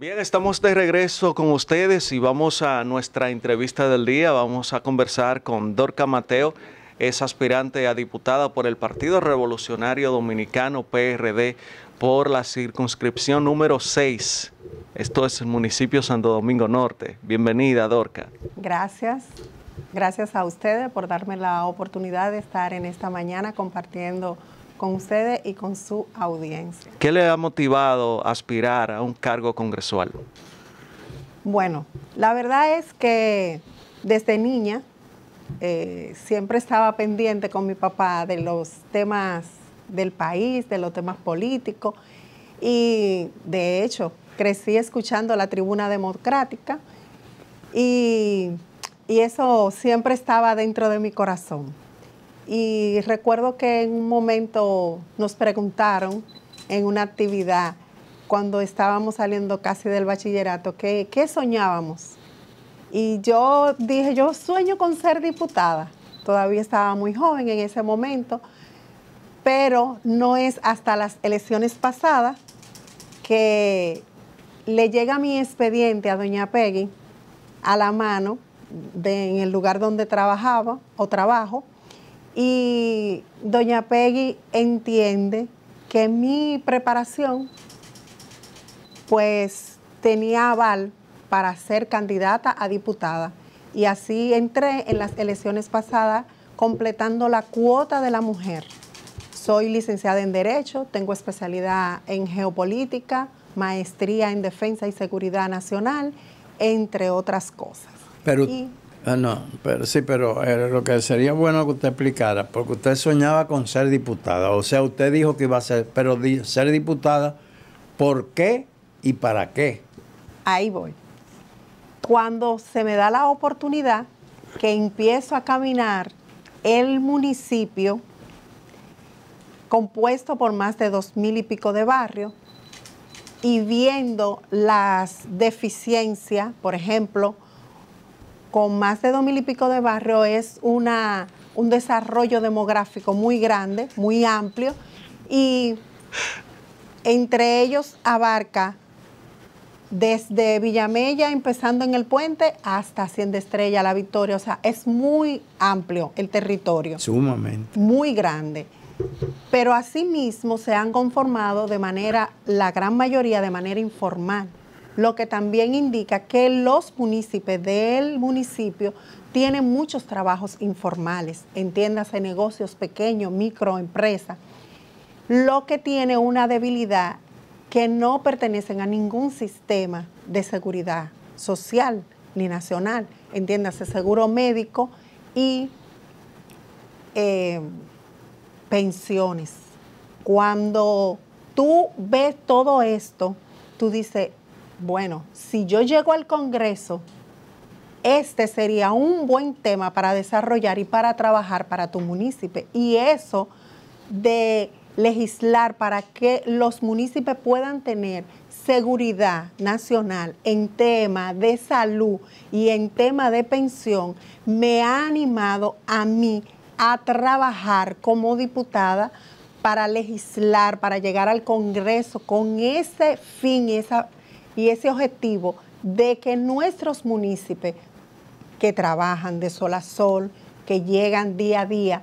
Bien, estamos de regreso con ustedes y vamos a nuestra entrevista del día. Vamos a conversar con Dorca Mateo, es aspirante a diputada por el Partido Revolucionario Dominicano PRD por la circunscripción número 6. Esto es el municipio Santo Domingo Norte. Bienvenida, Dorca. Gracias. Gracias a ustedes por darme la oportunidad de estar en esta mañana compartiendo con ustedes y con su audiencia. ¿Qué le ha motivado a aspirar a un cargo congresual? Bueno, la verdad es que desde niña eh, siempre estaba pendiente con mi papá de los temas del país, de los temas políticos y de hecho crecí escuchando la tribuna democrática y, y eso siempre estaba dentro de mi corazón. Y recuerdo que en un momento nos preguntaron en una actividad, cuando estábamos saliendo casi del bachillerato, ¿qué, soñábamos? Y yo dije, yo sueño con ser diputada. Todavía estaba muy joven en ese momento, pero no es hasta las elecciones pasadas que le llega mi expediente a doña Peggy a la mano en el lugar donde trabajaba o trabajo y doña Peggy entiende que mi preparación pues tenía aval para ser candidata a diputada. Y así entré en las elecciones pasadas completando la cuota de la mujer. Soy licenciada en Derecho, tengo especialidad en Geopolítica, maestría en Defensa y Seguridad Nacional, entre otras cosas. Pero Ah, no, pero sí, pero eh, lo que sería bueno que usted explicara, porque usted soñaba con ser diputada, o sea, usted dijo que iba a ser, pero ser diputada, ¿por qué y para qué? Ahí voy. Cuando se me da la oportunidad que empiezo a caminar el municipio, compuesto por más de dos mil y pico de barrios, y viendo las deficiencias, por ejemplo, con más de dos mil y pico de barrio, es una, un desarrollo demográfico muy grande, muy amplio, y entre ellos abarca desde Villamella, empezando en el puente, hasta Hacienda Estrella, La Victoria. O sea, es muy amplio el territorio. Sumamente. Muy grande. Pero asimismo se han conformado de manera, la gran mayoría de manera informal lo que también indica que los municipios del municipio tienen muchos trabajos informales, entiéndase negocios pequeños, microempresas, lo que tiene una debilidad que no pertenecen a ningún sistema de seguridad social ni nacional, entiéndase seguro médico y eh, pensiones. Cuando tú ves todo esto, tú dices, bueno, si yo llego al Congreso, este sería un buen tema para desarrollar y para trabajar para tu municipio. Y eso de legislar para que los municipios puedan tener seguridad nacional en tema de salud y en tema de pensión, me ha animado a mí a trabajar como diputada para legislar, para llegar al Congreso con ese fin y esa y ese objetivo de que nuestros municipios que trabajan de sol a sol, que llegan día a día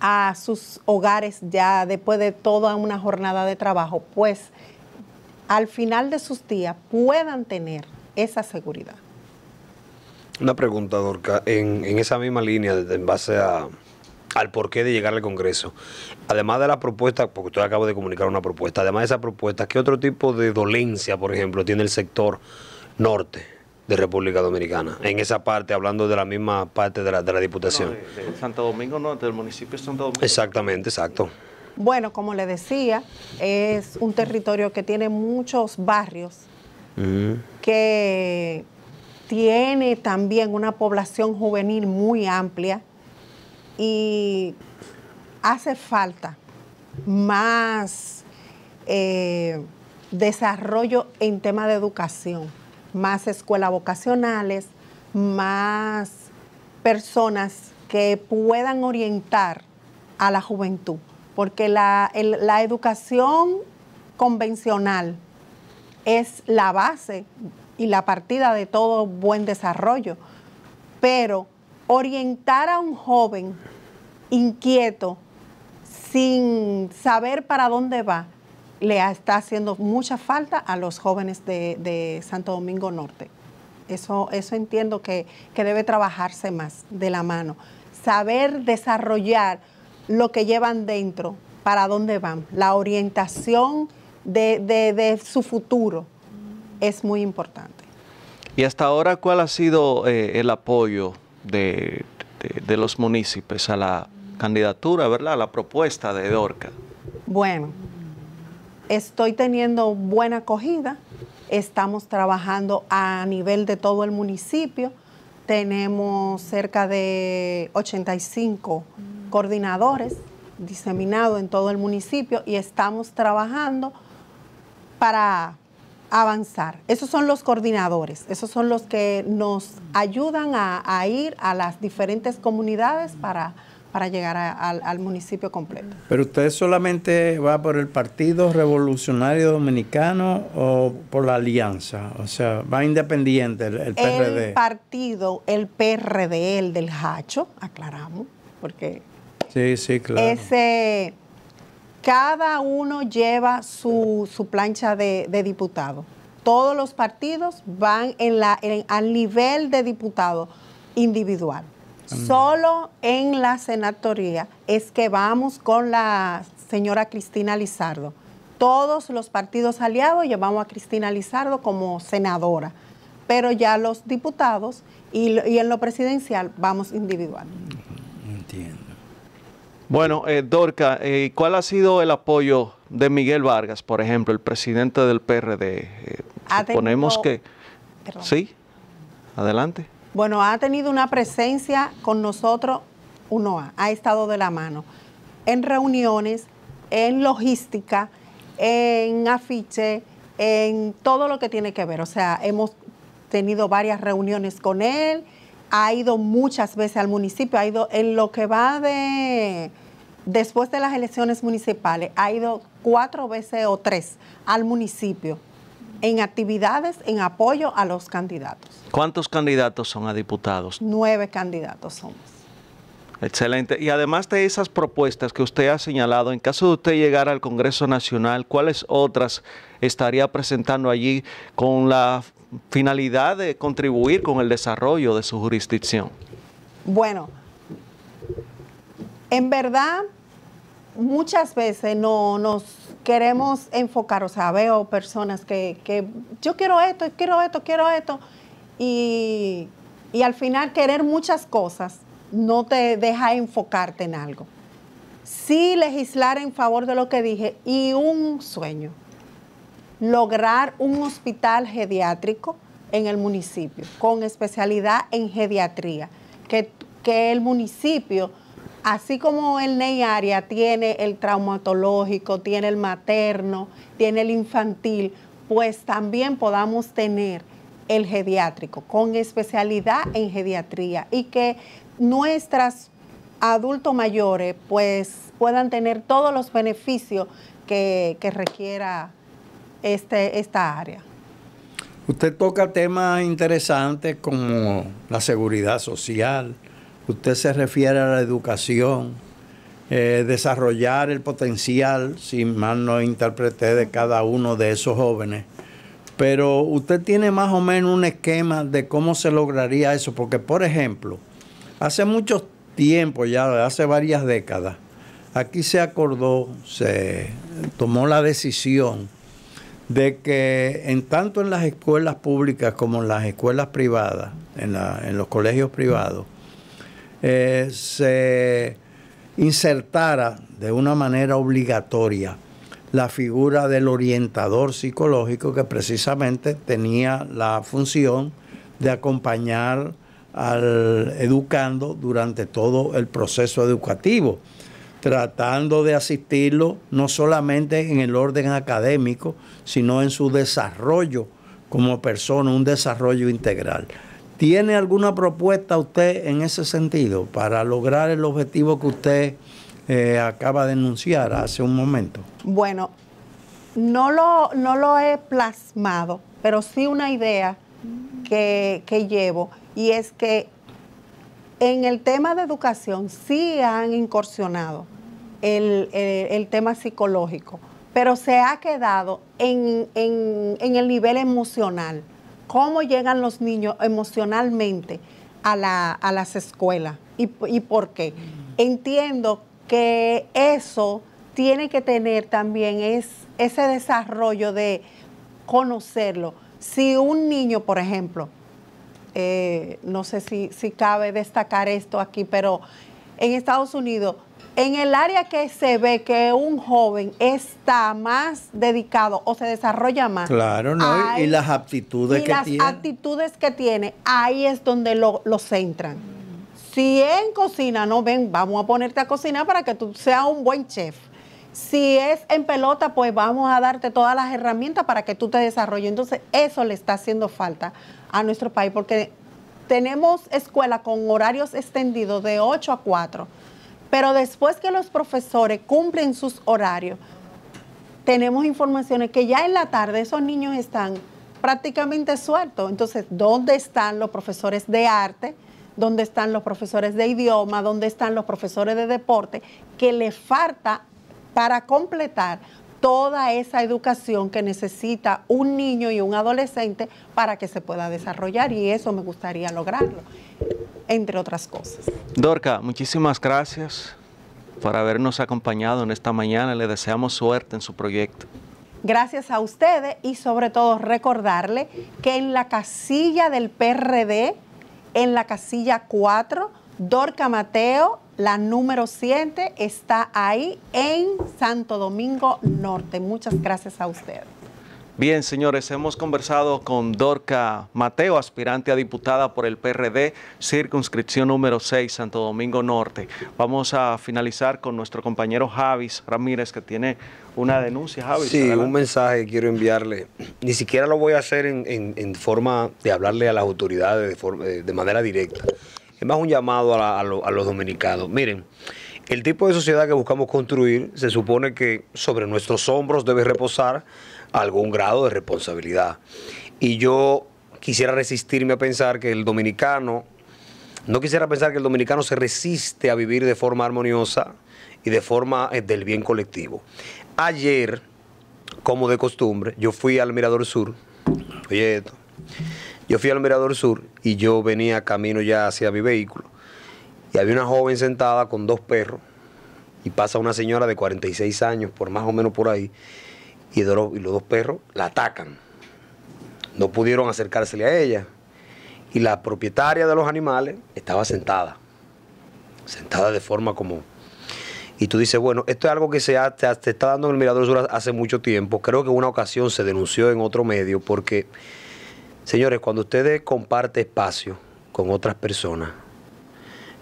a sus hogares ya después de toda una jornada de trabajo, pues al final de sus días puedan tener esa seguridad. Una pregunta, Dorca, en, esa misma línea, en base a, al porqué de llegar al Congreso. Además de la propuesta, porque usted acaba de comunicar una propuesta, además de esa propuesta, ¿qué otro tipo de dolencia, por ejemplo, tiene el sector norte de República Dominicana? En esa parte, hablando de la misma parte de la, Diputación. Santo Domingo no? del municipio de Santo Domingo. Exactamente, exacto. Bueno, como le decía, es un territorio que tiene muchos barrios que tiene también una población juvenil muy amplia y hace falta más eh, desarrollo en tema de educación, más escuelas vocacionales, más personas que puedan orientar a la juventud, porque la, la educación convencional es la base y la partida de todo buen desarrollo, pero orientar a un joven inquieto, sin saber para dónde va, le está haciendo mucha falta a los jóvenes de, Santo Domingo Norte. Eso, eso entiendo que, debe trabajarse más de la mano. Saber desarrollar lo que llevan dentro, para dónde van, la orientación de, su futuro es muy importante. Y hasta ahora, ¿cuál ha sido eh, el apoyo de, los municipios a la candidatura, ¿verdad? A la propuesta de Dorca. Bueno, estoy teniendo buena acogida, estamos trabajando a nivel de todo el municipio, tenemos cerca de 85 coordinadores diseminados en todo el municipio y estamos trabajando para avanzar. Esos son los coordinadores, esos son los que nos ayudan a, ir a las diferentes comunidades para, para llegar al municipio completo. ¿Pero usted solamente va por el Partido Revolucionario Dominicano o por la Alianza? O sea, ¿va independiente el, PRD? El partido, el PRD, el del Hacho, aclaramos, porque... Sí, sí, claro. Ese cada uno lleva su, plancha de, diputado. Todos los partidos van al nivel de diputado individual. Solo en la senatoría es que vamos con la señora Cristina Lizardo. Todos los partidos aliados llevamos a Cristina Lizardo como senadora, pero ya los diputados y, en lo presidencial vamos individualmente. Bueno, eh, Dorca, eh, ¿cuál ha sido el apoyo de Miguel Vargas, por ejemplo, el presidente del PRD? Eh, suponemos que... Sí, adelante. Bueno, ha tenido una presencia con nosotros, uno ha estado de la mano, en reuniones, en logística, en afiche, en todo lo que tiene que ver. O sea, hemos tenido varias reuniones con él, ha ido muchas veces al municipio, ha ido en lo que va de después de las elecciones municipales, ha ido cuatro veces o tres al municipio en actividades en apoyo a los candidatos. ¿Cuántos candidatos son a diputados? Nueve candidatos somos. Excelente. Y además de esas propuestas que usted ha señalado, en caso de usted llegar al Congreso Nacional, ¿cuáles otras estaría presentando allí con la finalidad de contribuir con el desarrollo de su jurisdicción? Bueno, en verdad, muchas veces no nos queremos enfocar, o sea, veo personas que, yo quiero esto, quiero esto, quiero esto, y, y al final querer muchas cosas no te deja enfocarte en algo. Sí legislar en favor de lo que dije y un sueño, lograr un hospital geriátrico en el municipio, con especialidad en geriatría, que, el municipio, así como el neyaria área tiene el traumatológico, tiene el materno, tiene el infantil, pues también podamos tener el geriátrico, con especialidad en geriatría y que nuestras adultos mayores pues puedan tener todos los beneficios que, requiera este, esta área. Usted toca temas interesantes como la seguridad social, usted se refiere a la educación, eh, desarrollar el potencial, si mal no interpreté, de cada uno de esos jóvenes. Pero usted tiene más o menos un esquema de cómo se lograría eso, porque por ejemplo, Hace mucho tiempo, ya hace varias décadas, aquí se acordó, se tomó la decisión de que en tanto en las escuelas públicas como en las escuelas privadas, en, los colegios privados, eh, se insertara de una manera obligatoria la figura del orientador psicológico que precisamente tenía la función de acompañar al educando durante todo el proceso educativo, tratando de asistirlo no solamente en el orden académico, sino en su desarrollo como persona, un desarrollo integral. ¿Tiene alguna propuesta usted en ese sentido para lograr el objetivo que usted eh, acaba de enunciar hace un momento? Bueno, no lo, no lo he plasmado, pero sí una idea que, que llevo y es que en el tema de educación sí han incursionado el, tema psicológico, pero se ha quedado en, el nivel emocional. ¿Cómo llegan los niños emocionalmente a, las escuelas ¿Y, y por qué? Entiendo que eso tiene que tener también es, ese desarrollo de conocerlo. Si un niño, por ejemplo, eh, no sé si, cabe destacar esto aquí, pero en Estados Unidos, en el área que se ve que un joven está más dedicado o se desarrolla más. Claro, ¿no? y las aptitudes que tiene. Las aptitudes que tiene, ahí es donde lo, centran. Si en cocina, no ven, vamos a ponerte a cocinar para que tú seas un buen chef. Si es en pelota, pues vamos a darte todas las herramientas para que tú te desarrolles. Entonces, eso le está haciendo falta a nuestro país, porque tenemos escuela con horarios extendidos de 8 a 4, pero después que los profesores cumplen sus horarios, tenemos informaciones que ya en la tarde esos niños están prácticamente sueltos. Entonces, ¿dónde están los profesores de arte? ¿Dónde están los profesores de idioma? ¿Dónde están los profesores de deporte? Que le falta para completar toda esa educación que necesita un niño y un adolescente para que se pueda desarrollar y eso me gustaría lograrlo, entre otras cosas. Dorca, muchísimas gracias por habernos acompañado en esta mañana. Le deseamos suerte en su proyecto. Gracias a ustedes y sobre todo recordarle que en la casilla del PRD, en la casilla 4, Dorca Mateo la número 7 está ahí en Santo Domingo Norte. Muchas gracias a usted. Bien, señores, hemos conversado con Dorca Mateo, aspirante a diputada por el PRD, circunscripción número 6, Santo Domingo Norte. Vamos a finalizar con nuestro compañero Javis Ramírez, que tiene una denuncia, Javis. Sí, un mensaje quiero enviarle. Ni siquiera lo voy a hacer en, forma de hablarle a las autoridades de manera directa, es más un llamado a, los dominicanos. Miren, el tipo de sociedad que buscamos construir se supone que sobre nuestros hombros debe reposar algún grado de responsabilidad. Y yo quisiera resistirme a pensar que el dominicano, no quisiera pensar que el dominicano se resiste a vivir de forma armoniosa y de forma eh, del bien colectivo. Ayer, como de costumbre, yo fui al Mirador Sur, oye yo fui al Mirador Sur y yo venía camino ya hacia mi vehículo. Y había una joven sentada con dos perros. Y pasa una señora de 46 años, por más o menos por ahí. Y, los, y los dos perros la atacan. No pudieron acercársele a ella. Y la propietaria de los animales estaba sentada. Sentada de forma como y tú dices, bueno, esto es algo que se, ha, se, está dando en el Mirador Sur hace mucho tiempo. Creo que en una ocasión se denunció en otro medio porque Señores, cuando ustedes comparten espacio con otras personas,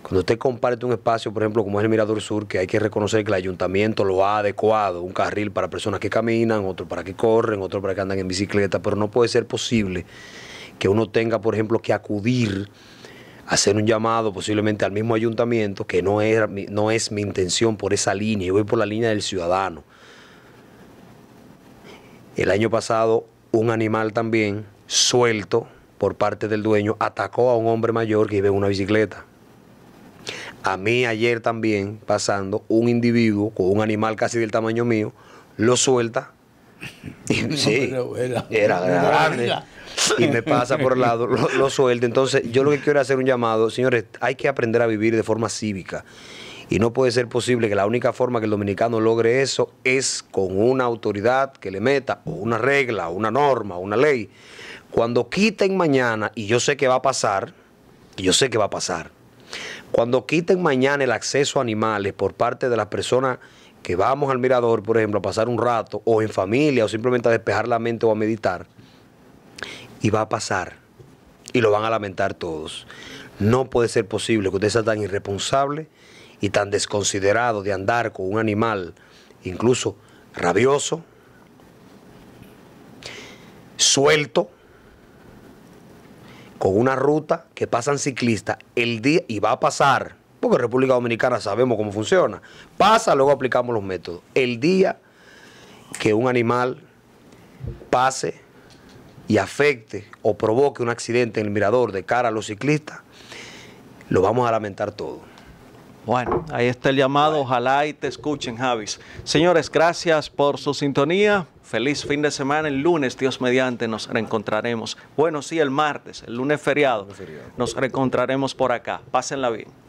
cuando usted comparte un espacio, por ejemplo, como es el Mirador Sur, que hay que reconocer que el ayuntamiento lo ha adecuado, un carril para personas que caminan, otro para que corren, otro para que andan en bicicleta, pero no puede ser posible que uno tenga, por ejemplo, que acudir a hacer un llamado posiblemente al mismo ayuntamiento, que no es, no es mi intención por esa línea, yo voy por la línea del ciudadano. El año pasado un animal también suelto por parte del dueño, atacó a un hombre mayor que iba en una bicicleta. A mí ayer también, pasando, un individuo con un animal casi del tamaño mío, lo suelta. sí, era grande. Y me pasa por el lado, lo, suelta. Entonces, yo lo que quiero es hacer un llamado, señores, hay que aprender a vivir de forma cívica. Y no puede ser posible que la única forma que el dominicano logre eso es con una autoridad que le meta o una regla, una norma, una ley. Cuando quiten mañana, y yo sé que va a pasar, yo sé que va a pasar, cuando quiten mañana el acceso a animales por parte de las personas que vamos al mirador, por ejemplo, a pasar un rato, o en familia, o simplemente a despejar la mente o a meditar, y va a pasar, y lo van a lamentar todos. No puede ser posible que usted sea tan irresponsable y tan desconsiderado de andar con un animal, incluso rabioso, suelto, o una ruta que pasan ciclistas el día y va a pasar, porque en República Dominicana sabemos cómo funciona. Pasa, luego aplicamos los métodos. El día que un animal pase y afecte o provoque un accidente en el mirador de cara a los ciclistas, lo vamos a lamentar todo. Bueno, ahí está el llamado, ojalá y te escuchen, Javis. Señores, gracias por su sintonía. Feliz fin de semana. El lunes, Dios mediante, nos reencontraremos. Bueno, sí, el martes, el lunes feriado. Nos reencontraremos por acá. Pásenla bien.